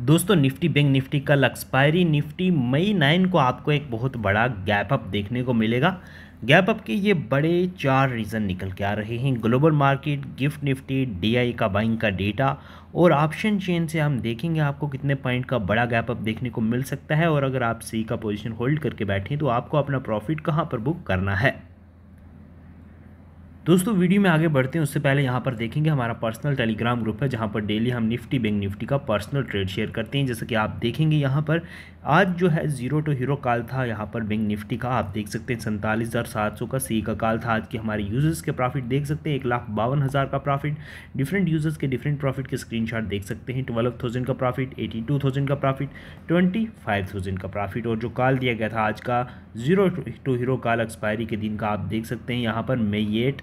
दोस्तों Nifty bank Nifty कल expiry Nifty May nine को आपको एक बहुत बड़ा गैप अप देखने को मिलेगा गैप अप के ये बड़े चार रीज़न निकल के आ रहे हैं global market Gift Nifty DI का बाइंग का डेटा और ऑप्शन चेन से हम देखेंगे आपको कितने पॉइंट का बड़ा गैप अप देखने को मिल सकता है और अगर आप सी का पोजीशन होल्ड करके बैठें तो आपको अपना प्रॉफिट कहाँ पर बुक करना है दोस्तों वीडियो में आगे बढ़ते हैं उससे पहले यहाँ पर देखेंगे हमारा पर्सनल टेलीग्राम ग्रुप है जहाँ पर डेली हम निफ्टी बैंक निफ्टी का पर्सनल ट्रेड शेयर करते हैं जैसे कि आप देखेंगे यहाँ पर आज जो है जीरो टू हीरो काल था यहाँ पर बैंक निफ्टी का आप देख सकते हैं सैंतालीस हज़ार सात सौ का सी का काल था आज के हमारे यूजर्स के प्रॉफिट देख सकते हैं एक लाख बावन हज़ार का प्रॉफिट डिफरेंट यूजर्स के डिफरेंट प्रॉफिट के स्क्रीनशॉट देख सकते हैं ट्वेल्व थाउजेंड का प्रॉफिट एटी टू थाउजेंड का प्रॉफिट ट्वेंटी फाइव थाउजेंड का प्रॉफिट और जो काल दिया गया था आज का zero to hero call expiry के दिन का आप देख सकते हैं यहाँ पर मेट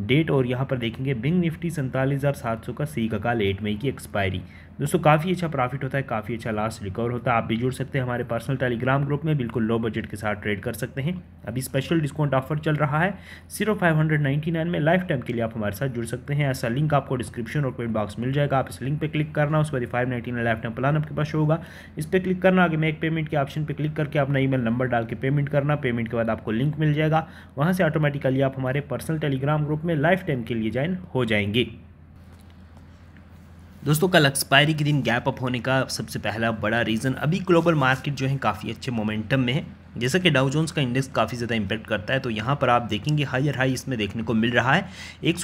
डेट और यहाँ पर देखेंगे बिंग निफ्टी सैंतालीस हज़ार सात सौ का सी का काल एट मई की एक्सपायरी दोस्तों काफ़ी अच्छा प्रॉफिट होता है काफ़ी अच्छा लास्ट रिकवर होता है आप भी जुड़ सकते हैं हमारे पर्सनल टेलीग्राम ग्रुप में बिल्कुल लो बजट के साथ ट्रेड कर सकते हैं अभी स्पेशल डिस्काउंट ऑफर चल रहा है सिर्फ फाइव हंड्रेड नाइन में लाइफ टाइम के लिए आप हमारे साथ जुड़ सकते हैं ऐसा लिंक आपको डिस्क्रिप्शन और कमेंट बॉक्स मिल जाएगा आप इस लिंक पर क्लिक करना उस पर five ninety nine lifetime plan आपके पास होगा इस पर क्लिक करना आगे मेक पेमेंट के ऑप्शन पर क्लिक करके अपना ई नंबर डाल के पेमेंट करना पेमेंट के बाद आपको लिंक मिल जाएगा वहाँ से ऑटोमेटिकली आप हमारे पर्सनल टेलीग्राम ग्रुप अकाउंट में लाइफ टाइम के लिए ज्वाइन हो जाएंगे दोस्तों कल एक्सपायरी के दिन गैप अप होने का सबसे पहला बड़ा रीज़न अभी ग्लोबल मार्केट जो है काफ़ी अच्छे मोमेंटम में है जैसा कि डाउ जोन्स का इंडेक्स काफ़ी ज़्यादा इंपैक्ट करता है तो यहाँ पर आप देखेंगे हायर हाई इसमें देखने को मिल रहा है एक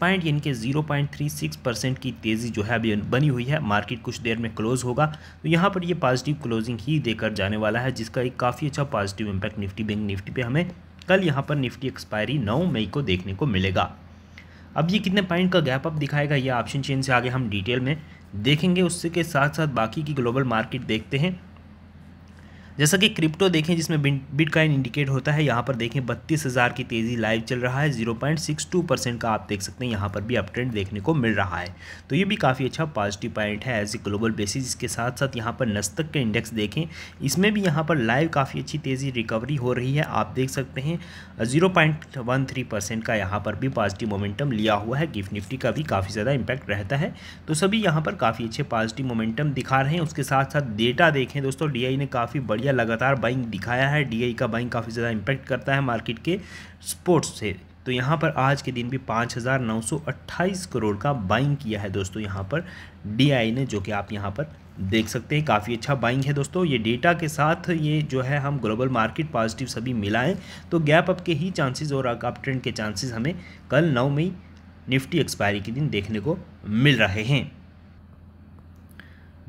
पॉइंट यानी कि 0.36 परसेंट की तेज़ी जो है अभी बनी हुई है मार्केट कुछ देर में क्लोज़ होगा तो यहाँ पर ये पॉजिटिव क्लोजिंग ही देकर जाने वाला है जिसका एक काफ़ी अच्छा positive impact Nifty bank Nifty पर हमें कल यहाँ पर निफ्टी एक्सपायरी नौ मई को देखने को मिलेगा अब ये कितने पॉइंट का गैप अप दिखाएगा ये ऑप्शन चेन से आगे हम डिटेल में देखेंगे उसके साथ साथ बाकी की ग्लोबल मार्केट देखते हैं जैसा कि क्रिप्टो देखें जिसमें बिटकॉइन इंडिकेट होता है यहाँ पर देखें बत्तीस हज़ार की तेज़ी लाइव चल रहा है zero point six two percent का आप देख सकते हैं यहाँ पर भी अपट्रेंड देखने को मिल रहा है तो ये भी काफ़ी अच्छा पॉजिटिव पॉइंट है एज ए ग्लोबल बेसिस इसके साथ साथ यहाँ पर नस्तक के इंडेक्स देखें इसमें भी यहाँ पर लाइव काफ़ी अच्छी तेज़ी रिकवरी हो रही है आप देख सकते हैं zero point one three percent का यहाँ पर भी पॉजिटिव मोमेंटम लिया हुआ है गिफ्ट निफ्टी का भी काफ़ी ज़्यादा इम्पैक्ट रहता है तो सभी यहाँ पर काफ़ी अच्छे पॉजिटिव मोमेंटम दिखा रहे हैं उसके साथ साथ डेटा देखें दोस्तों डी ने काफ़ी बढ़िया बढ़िया लगातार बाइंग दिखाया है डी का बाइंग काफ़ी ज़्यादा इम्पैक्ट करता है मार्केट के स्पोर्ट्स से तो यहाँ पर आज के दिन भी 5,928 करोड़ का बाइंग किया है दोस्तों यहाँ पर डीआई ने जो कि आप यहाँ पर देख सकते हैं काफ़ी अच्छा बाइंग है दोस्तों ये डेटा के साथ ये जो है हम ग्लोबल मार्केट पॉजिटिव सभी मिलाएं तो गैप अप के ही चांसेस और अप ट्रेंड के चांसेस हमें कल नौ मई निफ्टी एक्सपायरी के दिन देखने को मिल रहे हैं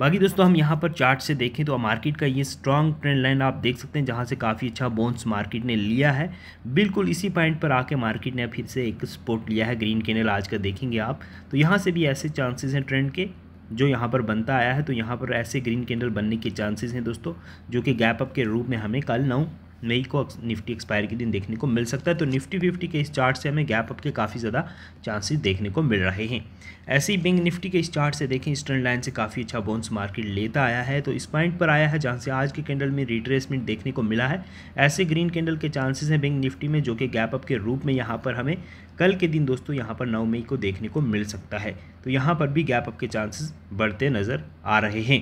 बाकी दोस्तों हम यहाँ पर चार्ट से देखें तो मार्केट का ये स्ट्रॉन्ग ट्रेंड लाइन आप देख सकते हैं जहाँ से काफ़ी अच्छा बोन्स मार्केट ने लिया है बिल्कुल इसी पॉइंट पर आके मार्केट ने फिर से एक स्पोर्ट लिया है ग्रीन कैनल आज का देखेंगे आप तो यहाँ से भी ऐसे चांसेस हैं ट्रेंड के जो यहाँ पर बनता आया है तो यहाँ पर ऐसे ग्रीन कैंडल बनने के चांसेस हैं दोस्तों जो कि गैप अप के रूप में हमें कल नौ मई को निफ्टी एक्सपायर के दिन देखने को मिल सकता है तो निफ्टी फिफ्टी के इस चार्ट से हमें गैप अप के काफ़ी ज़्यादा चांसेस देखने को मिल रहे हैं ऐसे ही बैंक निफ्टी के इस चार्ट से देखें ईस्टर्न लाइन से काफ़ी अच्छा बोन्स मार्केट लेता आया है तो इस पॉइंट पर आया है जहाँ से आज के कैंडल में रिट्रेसमेंट देखने को मिला है ऐसे ग्रीन कैंडल के चांसेज हैं बैंक निफ्टी में जो कि गैप अप के रूप में यहाँ पर हमें कल के दिन दोस्तों यहाँ पर नौ मई को देखने को मिल सकता है तो यहाँ पर भी गैप अप के चांसेस बढ़ते नज़र आ रहे हैं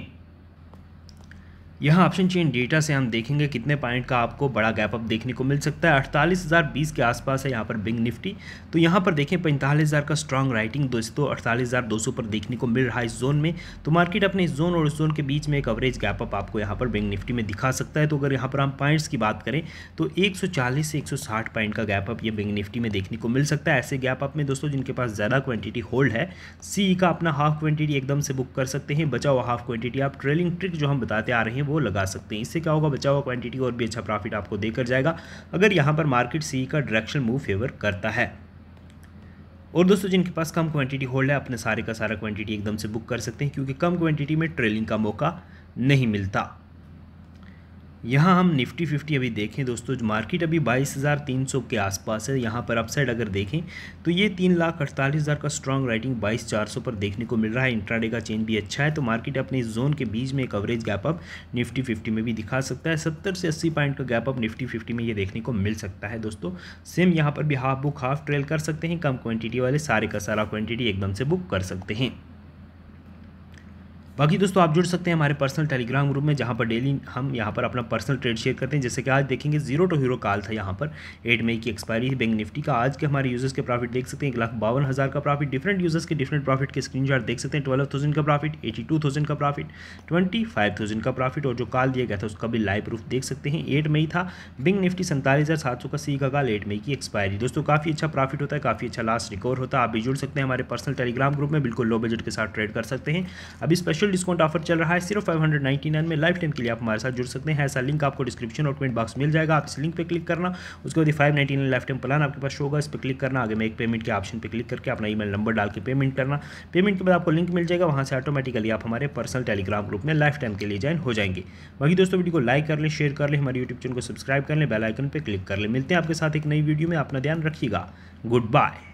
यहाँ ऑप्शन चेन डेटा से हम देखेंगे कितने पॉइंट का आपको बड़ा गैप अप देखने को मिल सकता है अड़तालीस हज़ार बीस के आसपास है यहाँ पर बिंग निफ्टी तो यहाँ पर देखें पैंतालीस हज़ार का स्ट्रांग राइटिंग दोस्तों अड़तालीस हज़ार दो सौ पर देखने को मिल रहा है इस जोन में तो मार्केट अपने इस जोन और इस जोन के बीच में एक अवरेज गैप अप आपको यहाँ पर बिंग निफ्टी में दिखा सकता है तो अगर यहाँ पर हम पॉइंट्स की बात करें तो एक से एक पॉइंट का गैप अप ये बिंग निफ्टी में देखने को मिल सकता है ऐसे गैप अप में दोस्तों जिनके पास ज़्यादा क्वान्टिटी होल्ड है सी का अपना हाफ क्वांटिटी एकदम से बुक कर सकते हैं बचा हुआ हाफ क्वान्टिटी आप ट्रेलिंग ट्रिक जो हम बताते आ रहे हैं वो लगा सकते हैं इससे क्या होगा बचा हुआ क्वांटिटी और भी अच्छा प्रॉफिट आपको देकर जाएगा अगर यहाँ पर मार्केट सी का डायरेक्शन मूव फेवर करता है और दोस्तों जिनके पास कम क्वांटिटी होल्ड है अपने सारे का सारा क्वांटिटी एकदम से बुक कर सकते हैं क्योंकि कम क्वांटिटी में ट्रेलिंग का मौका नहीं मिलता यहाँ हम निफ्टी फिफ्टी अभी देखें दोस्तों जो मार्केट अभी बाईस हज़ार तीन सौ के आसपास है यहाँ पर अपसाइड अगर देखें तो ये तीन लाख अड़तालीस हज़ार का स्ट्रांग राइटिंग बाईस चार सौ पर देखने को मिल रहा है इंट्राडे का चेंज भी अच्छा है तो मार्केट अपने इस जोन के बीच में एक गैप अप निफ्टी फिफ्टी में भी दिखा सकता है सत्तर से अस्सी पॉइंट का गैप अप निफ्टी फिफ्टी में ये देखने को मिल सकता है दोस्तों सेम यहाँ पर भी हाफ बुक हाफ ट्रेल कर सकते हैं कम क्वान्टिटी वाले सारे का सारा क्वान्टिटी एकदम से बुक कर सकते हैं बाकी दोस्तों आप जुड़ सकते हैं हमारे पर्सनल टेलीग्राम ग्रुप में जहाँ पर डेली हम यहाँ पर अपना पर्सनल ट्रेड शेयर करते हैं जैसे कि आज देखेंगे जीरो टू हीरो काल था यहाँ पर एट मई की एक्सपायरी बैंक निफ्टी का आज के हमारे यूजर्स के प्रॉफिट देख सकते हैं एक लाख बावन हज़ार का प्रॉफिट डिफरेंट यूजर्स के डिफरेंट प्रॉफिट के स्क्रीन देख सकते हैं ट्वेल्व थाउजेंड का प्रॉफिट एटी टू थाउजेंड का प्रॉफिट ट्वेंटी फाइव थाउजेंड का प्रॉफिट और जो काल दिया गया था उसका भी लाइव प्रूफ देख सकते हैं एट मई था बैंक निफ्टी सैंतालीस हज़ार सात सौ का सी का काल एट मई की एक्सपायरी दोस्तों काफ़ी अच्छा प्रॉफिट होता है काफ़ी अच्छा लास्ट रिकवर होता है आप भी जुड़ सकते हैं हमारे पर्सनल टेलीग्राम ग्रुप में बिल्कुल लो बजट के साथ ट्रेड कर सकते हैं अभी स्पेशल स्पेशल डिस्काउंट ऑफर चल रहा है सिर्फ फाइव हंड्रेड नाइन्टी नाइन में लाइफ टाइम के लिए आप हमारे साथ जुड़ सकते हैं ऐसा लिंक आपको डिस्क्रिप्शन और कमेंट बॉक्स मिल जाएगा आप इस लिंक पर क्लिक करना उसके बाद five nine lifetime plan आपके पास होगा इस पर क्लिक करना आगे मैं एक पेमेंट के ऑप्शन पर क्लिक करके अपना ईमेल नंबर डाल के पेमेंट करना पेमेंट के बाद आपको लिंक मिल जाएगा वहाँ से ऑटोमेटिकली आप हमारे पर्सनल टेलीग्राम ग्रुप में लाइफ टाइम के लिए ज्वाइन हो जाएंगे बाकी दोस्तों वीडियो को लाइक कर लें शेयर कर लें हमारे यूट्यूब चैनल को सब्सक्राइब कर लें आइकन पर क्लिक कर लें मिलते हैं आपके साथ एक नई वीडियो में अपना ध्यान रखिएगा गुड बाय